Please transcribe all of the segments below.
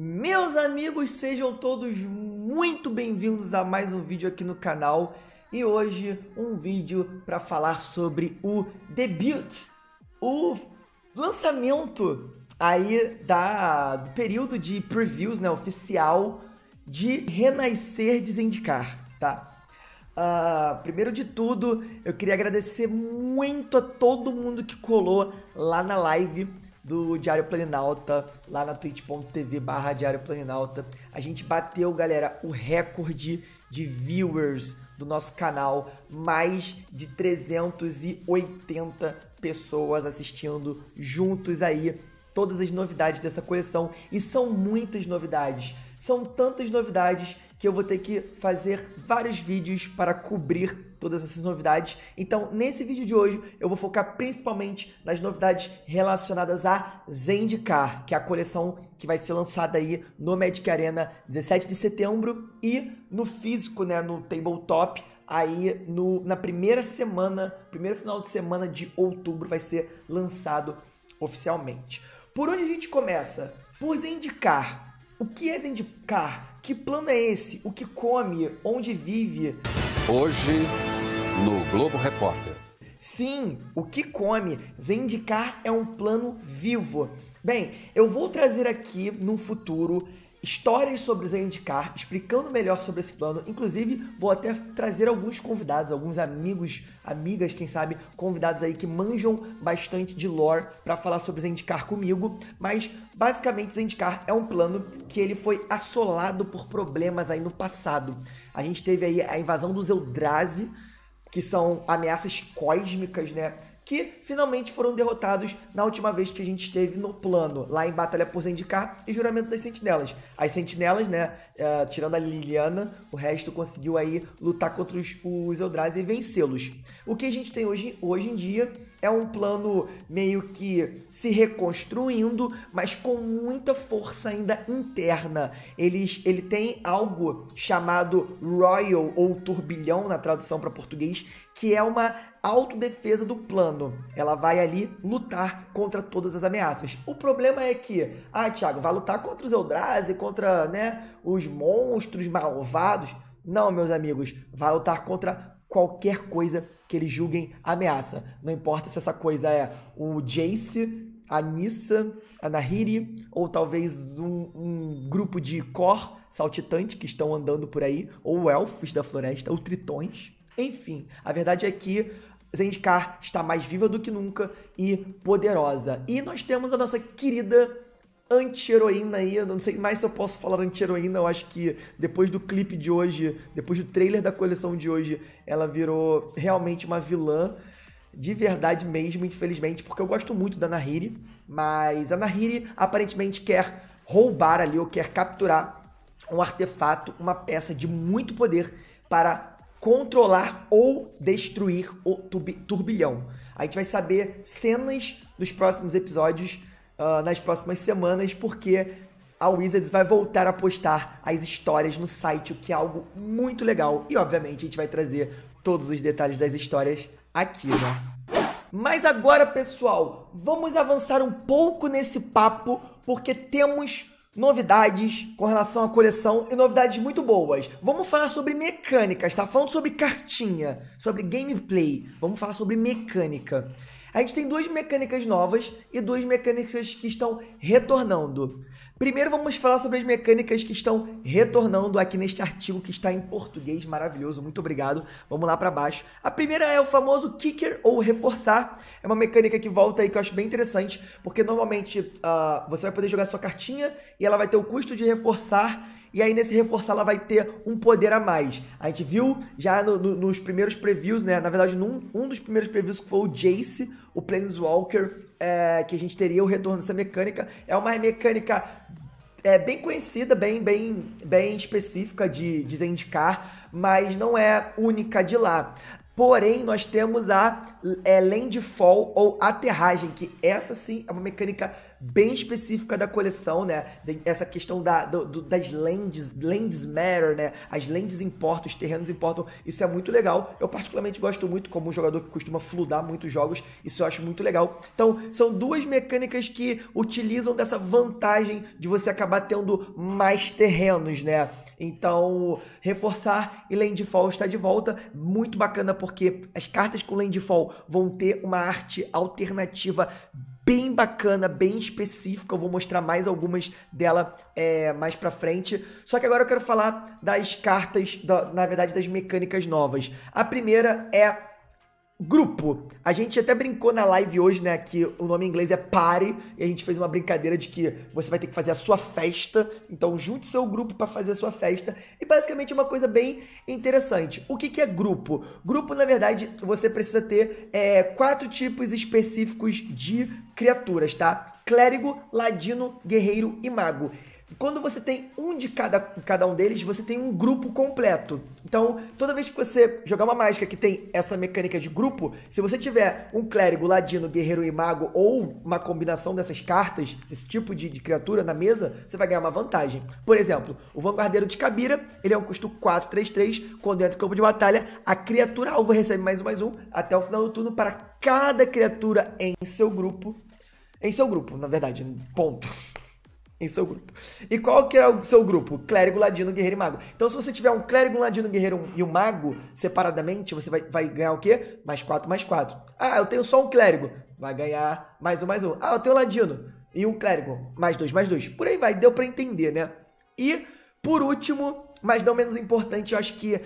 Meus amigos, sejam todos muito bem-vindos a mais um vídeo aqui no canal e hoje um vídeo para falar sobre o debut, o lançamento aí da, do período de previews né, oficial de Renascer Desindicar, tá? Uh, primeiro de tudo, eu queria agradecer muito a todo mundo que colou lá na live do Diário Planinalta, lá na twitch.tv barra Diário Planinalta. A gente bateu, galera, o recorde de viewers do nosso canal, mais de 380 pessoas assistindo juntos aí todas as novidades dessa coleção e são muitas novidades. São tantas novidades que eu vou ter que fazer vários vídeos para cobrir todas essas novidades. Então, nesse vídeo de hoje, eu vou focar principalmente nas novidades relacionadas a Zendikar, que é a coleção que vai ser lançada aí no Magic Arena 17 de setembro e no físico, né, no tabletop, aí no, na primeira semana, primeiro final de semana de outubro vai ser lançado oficialmente. Por onde a gente começa? Por Zendikar. O que é Zendikar? Que plano é esse? O que come? Onde vive? Hoje no Globo Repórter. Sim, o que come? Zendikar é um plano vivo. Bem, eu vou trazer aqui no futuro histórias sobre Zendikar, explicando melhor sobre esse plano. Inclusive, vou até trazer alguns convidados, alguns amigos, amigas, quem sabe, convidados aí que manjam bastante de lore para falar sobre Zendikar comigo. Mas, basicamente, Zendikar é um plano que ele foi assolado por problemas aí no passado. A gente teve aí a invasão dos Eldrazi, que são ameaças cósmicas, né? Que finalmente foram derrotados na última vez que a gente esteve no plano, lá em Batalha por Zendikar e Juramento das Sentinelas. As Sentinelas, né, uh, tirando a Liliana, o resto conseguiu aí lutar contra os, os Eldrazi e vencê-los. O que a gente tem hoje, hoje em dia é um plano meio que se reconstruindo, mas com muita força ainda interna. Eles, ele tem algo chamado Royal ou Turbilhão na tradução para português, que é uma autodefesa do plano. Ela vai ali lutar contra todas as ameaças. O problema é que, ah, Thiago, vai lutar contra os Eldrazi, contra, né, os monstros malvados. Não, meus amigos, vai lutar contra qualquer coisa que eles julguem ameaça. Não importa se essa coisa é o Jace, a Nissa, a Nahiri, ou talvez um, um grupo de Cor saltitante que estão andando por aí, ou elfos da floresta, ou tritões. Enfim, a verdade é que Zendikar está mais viva do que nunca e poderosa. E nós temos a nossa querida anti-heroína aí, eu não sei mais se eu posso falar anti-heroína, eu acho que depois do clipe de hoje, depois do trailer da coleção de hoje, ela virou realmente uma vilã, de verdade mesmo, infelizmente, porque eu gosto muito da Nahiri, mas a Nahiri aparentemente quer roubar ali, ou quer capturar um artefato, uma peça de muito poder para controlar ou destruir o turbilhão. A gente vai saber cenas dos próximos episódios uh, nas próximas semanas, porque a Wizards vai voltar a postar as histórias no site, o que é algo muito legal. E obviamente a gente vai trazer todos os detalhes das histórias aqui, né? Mas agora, pessoal, vamos avançar um pouco nesse papo, porque temos novidades com relação à coleção e novidades muito boas. Vamos falar sobre mecânicas, tá? Falando sobre cartinha, sobre gameplay. Vamos falar sobre mecânica. A gente tem duas mecânicas novas e duas mecânicas que estão retornando. Primeiro vamos falar sobre as mecânicas que estão retornando aqui neste artigo que está em português maravilhoso. Muito obrigado. Vamos lá para baixo. A primeira é o famoso kicker ou reforçar. É uma mecânica que volta aí que eu acho bem interessante, porque normalmente uh, você vai poder jogar sua cartinha e ela vai ter o custo de reforçar e aí nesse reforçar ela vai ter um poder a mais. A gente viu já no, no, nos primeiros previews, né? Na verdade, num um dos primeiros previews que foi o Jace, o Planeswalker é, que a gente teria o retorno dessa mecânica. É uma mecânica é, bem conhecida, bem, bem, bem específica de, de Zendikar, mas não é única de lá. Porém, nós temos a é, landfall ou aterragem, que essa sim é uma mecânica bem específica da coleção, né? Essa questão da, do, das lentes, lentes matter, né? As lentes importam, os terrenos importam. Isso é muito legal. Eu particularmente gosto muito, como um jogador que costuma fludar muitos jogos, isso eu acho muito legal. Então, são duas mecânicas que utilizam dessa vantagem de você acabar tendo mais terrenos, né? Então, reforçar e Landfall está de volta. Muito bacana porque as cartas com Landfall vão ter uma arte alternativa bem bacana, bem específica. Eu vou mostrar mais algumas dela é, mais pra frente. Só que agora eu quero falar das cartas, da, na verdade, das mecânicas novas. A primeira é Grupo. A gente até brincou na live hoje, né? Que o nome em inglês é party. E a gente fez uma brincadeira de que você vai ter que fazer a sua festa. Então, junte seu grupo para fazer a sua festa. E basicamente é uma coisa bem interessante. O que, que é grupo? Grupo, na verdade, você precisa ter é, quatro tipos específicos de criaturas, tá? Clérigo, ladino, guerreiro e mago quando você tem um de cada, cada um deles, você tem um grupo completo. Então, toda vez que você jogar uma mágica que tem essa mecânica de grupo, se você tiver um clérigo, ladino, guerreiro e mago, ou uma combinação dessas cartas, esse tipo de, de criatura na mesa, você vai ganhar uma vantagem. Por exemplo, o Vanguardeiro de Cabira, ele é um custo 4, 3, 3. Quando entra em campo de batalha, a criatura alvo recebe mais um, mais um, até o final do turno, para cada criatura em seu grupo. Em seu grupo, na verdade, ponto em seu grupo. E qual que é o seu grupo? Clérigo, ladino, guerreiro e mago. Então, se você tiver um clérigo, um ladino, guerreiro e um mago separadamente, você vai, vai ganhar o quê? Mais 4, mais 4. Ah, eu tenho só um clérigo. Vai ganhar mais um, mais um. Ah, eu tenho um ladino e um clérigo. Mais dois, mais dois. Por aí vai, deu para entender, né? E, por último, mas não menos importante, eu acho que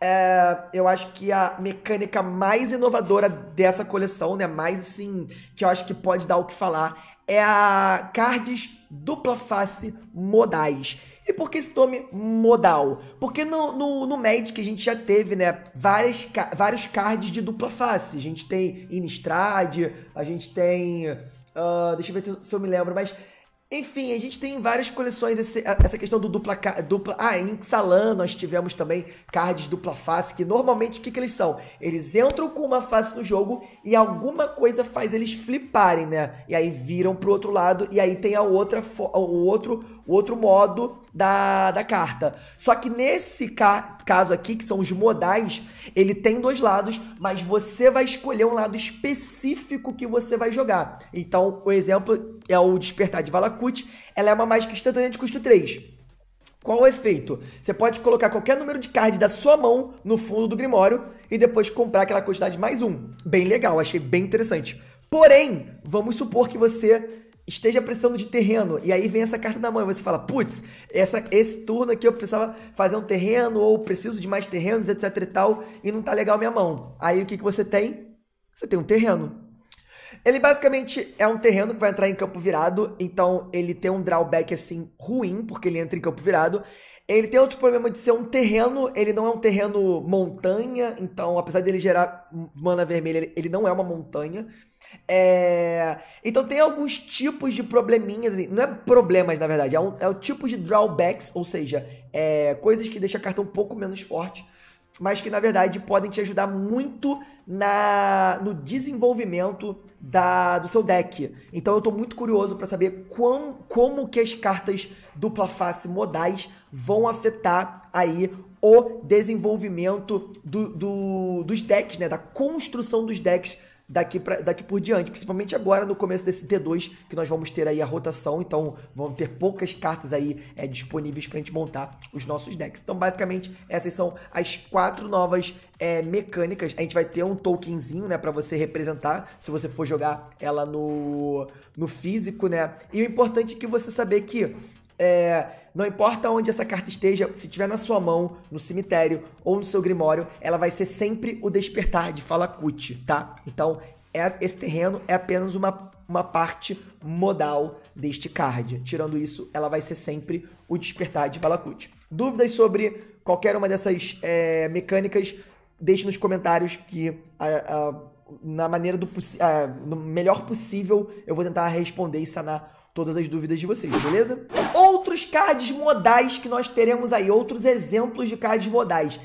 é, eu acho que a mecânica mais inovadora dessa coleção, né? Mais assim, que eu acho que pode dar o que falar, é a cards dupla face modais. E por que esse nome modal? Porque no, no, no Magic a gente já teve, né, várias, vários cards de dupla face. A gente tem Innistrad, a gente tem... Uh, deixa eu ver se eu me lembro, mas enfim, a gente tem várias coleções, esse, essa questão do dupla, dupla... Ah, em Xalan nós tivemos também cards dupla face, que normalmente o que, que eles são? Eles entram com uma face no jogo e alguma coisa faz eles fliparem, né? E aí viram pro outro lado e aí tem a outra, o, outro, o outro modo da, da carta. Só que nesse ca caso aqui, que são os modais, ele tem dois lados, mas você vai escolher um lado específico que você vai jogar. Então, o exemplo é o Despertar de Valakut, ela é uma mágica instantânea de custo 3. Qual o efeito? Você pode colocar qualquer número de card da sua mão no fundo do Grimório e depois comprar aquela quantidade mais um. Bem legal, achei bem interessante. Porém, vamos supor que você esteja precisando de terreno e aí vem essa carta na mão e você fala: putz, esse turno aqui eu precisava fazer um terreno ou preciso de mais terrenos, etc e tal, e não tá legal minha mão. Aí o que, que você tem? Você tem um terreno. Ele basicamente é um terreno que vai entrar em campo virado, então ele tem um drawback assim ruim, porque ele entra em campo virado. Ele tem outro problema de ser um terreno, ele não é um terreno montanha, então apesar dele gerar mana vermelha, ele não é uma montanha. É... Então tem alguns tipos de probleminhas, assim, não é problemas na verdade, é, um, é o tipo de drawbacks, ou seja, é, coisas que deixam a carta um pouco menos forte mas que na verdade podem te ajudar muito na no desenvolvimento da, do seu deck. Então eu estou muito curioso para saber como que as cartas dupla face modais vão afetar aí o desenvolvimento do, do, dos decks, né, da construção dos decks daqui, pra, daqui por diante, principalmente agora no começo desse T2, que nós vamos ter aí a rotação, então vamos ter poucas cartas aí é, disponíveis para a gente montar os nossos decks. Então, basicamente, essas são as quatro novas é, mecânicas. A gente vai ter um tokenzinho, né, para você representar, se você for jogar ela no, no físico, né? E o importante é que você saber que é, não importa onde essa carta esteja, se tiver na sua mão, no cemitério ou no seu grimório, ela vai ser sempre o despertar de Falakut, tá? Então, é, esse terreno é apenas uma, uma parte modal deste card. Tirando isso, ela vai ser sempre o despertar de Falakut. Dúvidas sobre qualquer uma dessas é, mecânicas, deixe nos comentários que a, a, na maneira do no melhor possível eu vou tentar responder e sanar todas as dúvidas de vocês, beleza? Outros cards modais que nós teremos aí, outros exemplos de cards modais.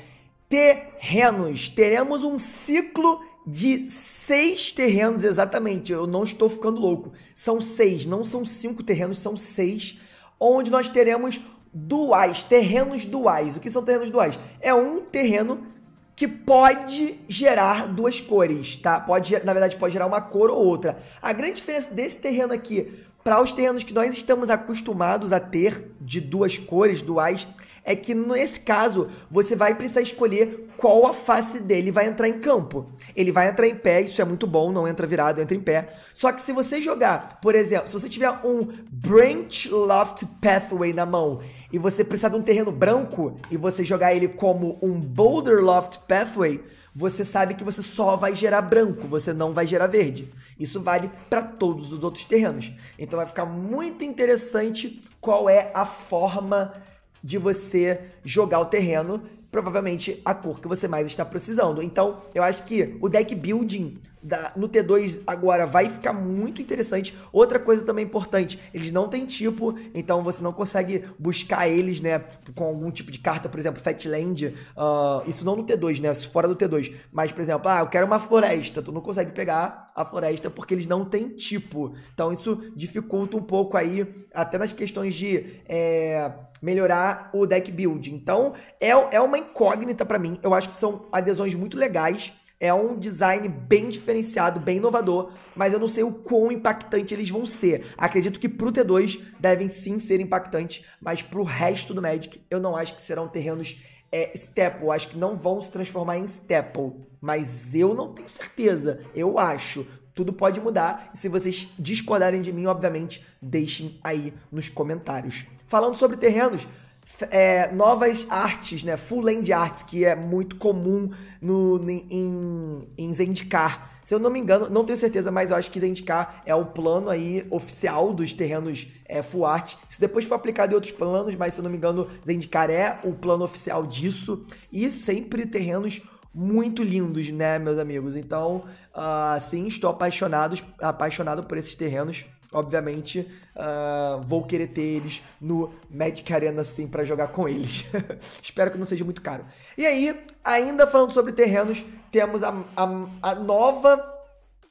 Terrenos. Teremos um ciclo de seis terrenos exatamente. Eu não estou ficando louco. São seis, não são cinco terrenos, são seis, onde nós teremos duais, terrenos duais. O que são terrenos duais? É um terreno que pode gerar duas cores, tá? Pode, na verdade, pode gerar uma cor ou outra. A grande diferença desse terreno aqui para os terrenos que nós estamos acostumados a ter de duas cores duais, é que nesse caso você vai precisar escolher qual a face dele vai entrar em campo. Ele vai entrar em pé, isso é muito bom, não entra virado, entra em pé. Só que se você jogar, por exemplo, se você tiver um Branch Loft Pathway na mão e você precisar de um terreno branco e você jogar ele como um Boulder Loft Pathway, você sabe que você só vai gerar branco, você não vai gerar verde. Isso vale para todos os outros terrenos. Então vai ficar muito interessante qual é a forma de você jogar o terreno, provavelmente a cor que você mais está precisando. Então, eu acho que o deck building da, no T2 agora vai ficar muito interessante. Outra coisa também importante, eles não têm tipo, então você não consegue buscar eles, né, com algum tipo de carta, por exemplo, Fatland, uh, ah, isso não no T2, né, fora do T2, mas, por exemplo, ah, eu quero uma floresta, tu não consegue pegar a floresta porque eles não têm tipo. Então isso dificulta um pouco aí, até nas questões de... É, melhorar o deck build. Então, é, é uma incógnita para mim. Eu acho que são adesões muito legais é um design bem diferenciado, bem inovador, mas eu não sei o quão impactante eles vão ser. Acredito que pro T2 devem sim ser impactantes, mas pro resto do Magic eu não acho que serão terrenos é, Staple. Acho que não vão se transformar em Staple. Mas eu não tenho certeza. Eu acho. Tudo pode mudar. E se vocês discordarem de mim, obviamente, deixem aí nos comentários. Falando sobre terrenos, é, novas artes, né? Full-end arts, que é muito comum no, em, em Zendikar. Se eu não me engano, não tenho certeza, mas eu acho que Zendikar é o plano aí oficial dos terrenos é, full art. Isso depois foi aplicado em outros planos, mas se eu não me engano, Zendikar é o plano oficial disso. E sempre terrenos muito lindos, né, meus amigos? Então, uh, sim, estou apaixonado, apaixonado por esses terrenos obviamente, uh, vou querer ter eles no Magic Arena assim para jogar com eles. Espero que não seja muito caro. E aí, ainda falando sobre terrenos, temos a, a, a nova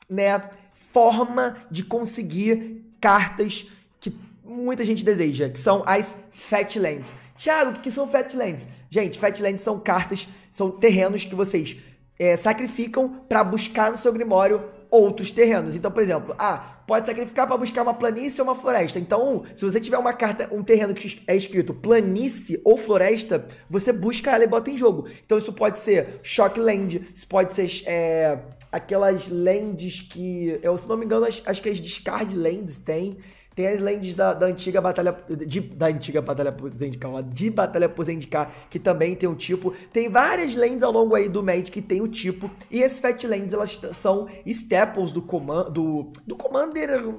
né, forma de conseguir cartas que muita gente deseja, que são as Fatlands. Tiago, o que, que são Fatlands? Gente, Fatlands são cartas, são terrenos que vocês é, sacrificam para buscar no seu Grimório outros terrenos. Então, por exemplo, ah, pode sacrificar para buscar uma planície ou uma floresta. Então, se você tiver uma carta, um terreno que é escrito planície ou floresta, você busca ela e bota em jogo. Então, isso pode ser Shockland, isso pode ser é, aquelas lands que, eu, se não me engano, acho, acho que as Discard Lands tem. Tem as lands da, da antiga batalha. De, da antiga batalha Zendikar, de batalha por Zendikar, que também tem um tipo. Tem várias lands ao longo aí do Magic que tem o um tipo. E esses Fat Lands, elas são staples do, command, do, do Commander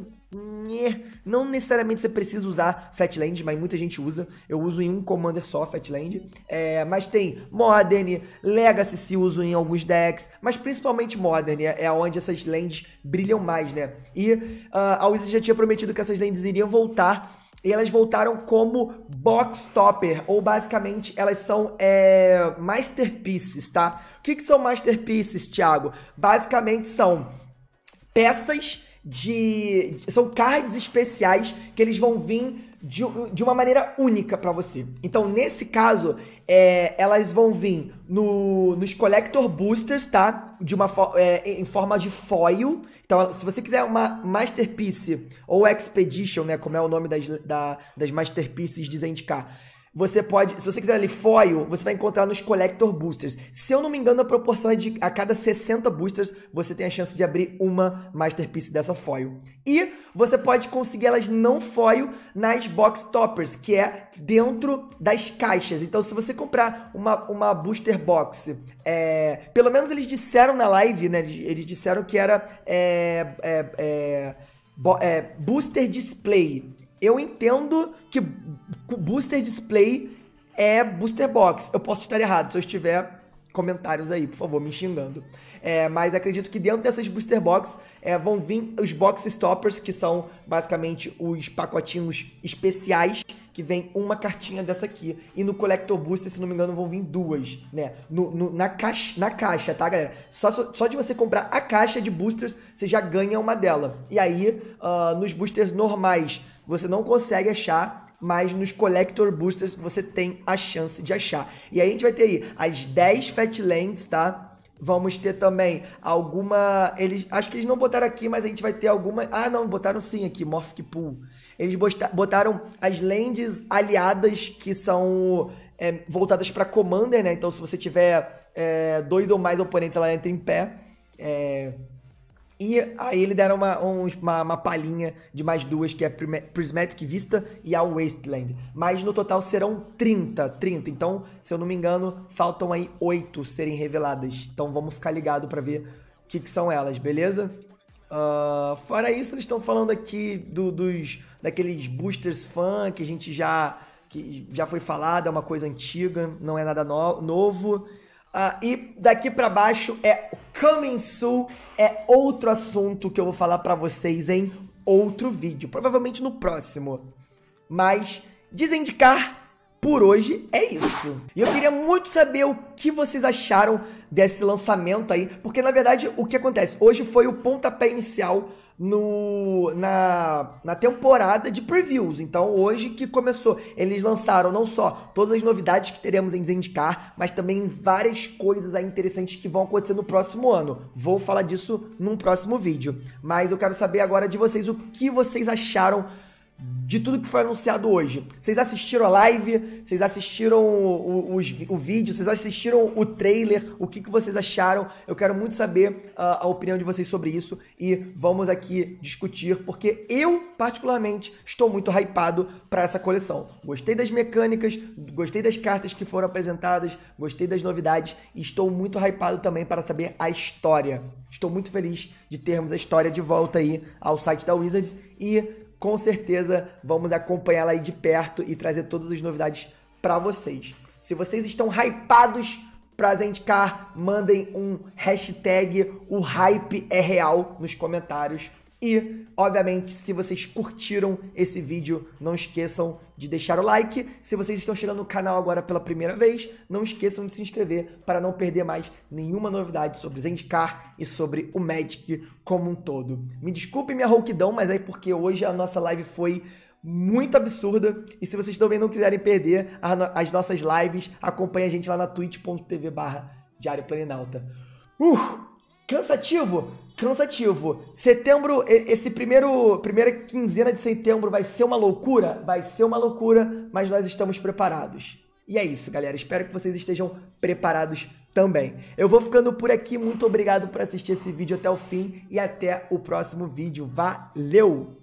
não necessariamente você precisa usar Fatland, mas muita gente usa. Eu uso em um Commander só Fatland. É, mas tem Modern, Legacy se uso em alguns decks, mas principalmente Modern é, é, onde essas lands brilham mais, né? E uh, a Wizard já tinha prometido que essas lands iriam voltar e elas voltaram como box topper, ou basicamente elas são é, masterpieces, tá? O que, que são masterpieces, Thiago? Basicamente são peças de. São cards especiais que eles vão vir de, de uma maneira única para você. Então, nesse caso, é, elas vão vir no, nos Collector Boosters, tá? De uma é, em forma de foil. Então, se você quiser uma Masterpiece ou Expedition, né? Como é o nome das, da, das Masterpieces de Zendikar você pode, se você quiser ali foil, você vai encontrar nos collector boosters. Se eu não me engano, a proporção é de a cada 60 boosters você tem a chance de abrir uma masterpiece dessa foil. E você pode conseguir elas não foil nas box toppers, que é dentro das caixas. Então, se você comprar uma, uma booster box, é, pelo menos eles disseram na live, né? Eles, eles disseram que era é, é, é, é booster display. Eu entendo que booster display é booster box. Eu posso estar errado. Se eu estiver, comentários aí, por favor, me xingando. É, mas acredito que dentro dessas booster box é, vão vir os box stoppers, que são basicamente os pacotinhos especiais que vem uma cartinha dessa aqui. E no Collector Booster, se não me engano, vão vir duas, né? No, no, na, caixa, na caixa, tá, galera? Só, só de você comprar a caixa de boosters, você já ganha uma dela. E aí, uh, nos boosters normais, você não consegue achar, mas nos Collector Boosters você tem a chance de achar. E aí a gente vai ter aí as 10 Fatlands, tá? Vamos ter também alguma. Eles, acho que eles não botaram aqui, mas a gente vai ter alguma. Ah, não, botaram sim aqui, Morphic Pool. Eles botaram as lands aliadas que são é, voltadas para Commander, né? Então, se você tiver é, dois ou mais oponentes, ela entra em pé. É, e aí ele deram uma, uma, uma palhinha de mais duas, que é Prismatic Vista e a Wasteland. Mas no total serão 30, 30. Então, se eu não me engano, faltam aí oito serem reveladas. Então vamos ficar ligado para ver o que, que, são elas, beleza? Uh, fora isso, eles estão falando aqui do, dos daqueles boosters fã que a gente já que já foi falado, é uma coisa antiga, não é nada no, novo. Uh, e daqui para baixo é Coming Soon, é outro assunto que eu vou falar para vocês em outro vídeo, provavelmente no próximo. Mas desindicar por hoje é isso. E eu queria muito saber o que vocês acharam desse lançamento aí, porque na verdade o que acontece? Hoje foi o pontapé inicial no, na, na temporada de previews. Então, hoje que começou, eles lançaram não só todas as novidades que teremos em Zendikar, mas também várias coisas interessantes que vão acontecer no próximo ano. Vou falar disso num próximo vídeo. Mas eu quero saber agora de vocês o que vocês acharam de tudo que foi anunciado hoje. Vocês assistiram a live? Vocês assistiram o, o, os, o vídeo? Vocês assistiram o trailer? O que, que vocês acharam? Eu quero muito saber a, ah, a opinião de vocês sobre isso e vamos aqui discutir, porque eu, particularmente, estou muito hypado para essa coleção. Gostei das mecânicas, gostei das cartas que foram apresentadas, gostei das novidades e estou muito hypado também para saber a história. Estou muito feliz de termos a história de volta aí ao site da Wizards e com certeza vamos acompanhá-la aí de perto e trazer todas as novidades para vocês. Se vocês estão hypados para Zendikar, mandem um hashtag o hype é real nos comentários e, obviamente, se vocês curtiram esse vídeo, não esqueçam de deixar o like. Se vocês estão chegando no canal agora pela primeira vez, não esqueçam de se inscrever para não perder mais nenhuma novidade sobre Zendikar e sobre o Magic como um todo. Me desculpe minha rouquidão, mas é porque hoje a nossa live foi muito absurda. E se vocês também não quiserem perder as nossas lives, acompanhe a gente lá na twitch.tv barra Diário Planinauta. Uh, cansativo, transativo Setembro, esse primeiro primeira quinzena de setembro vai ser uma loucura? Vai ser uma loucura, mas nós estamos preparados. E é isso, galera. Espero que vocês estejam preparados também. Eu vou ficando por aqui. Muito obrigado por assistir esse vídeo até o fim e até o próximo vídeo. Valeu!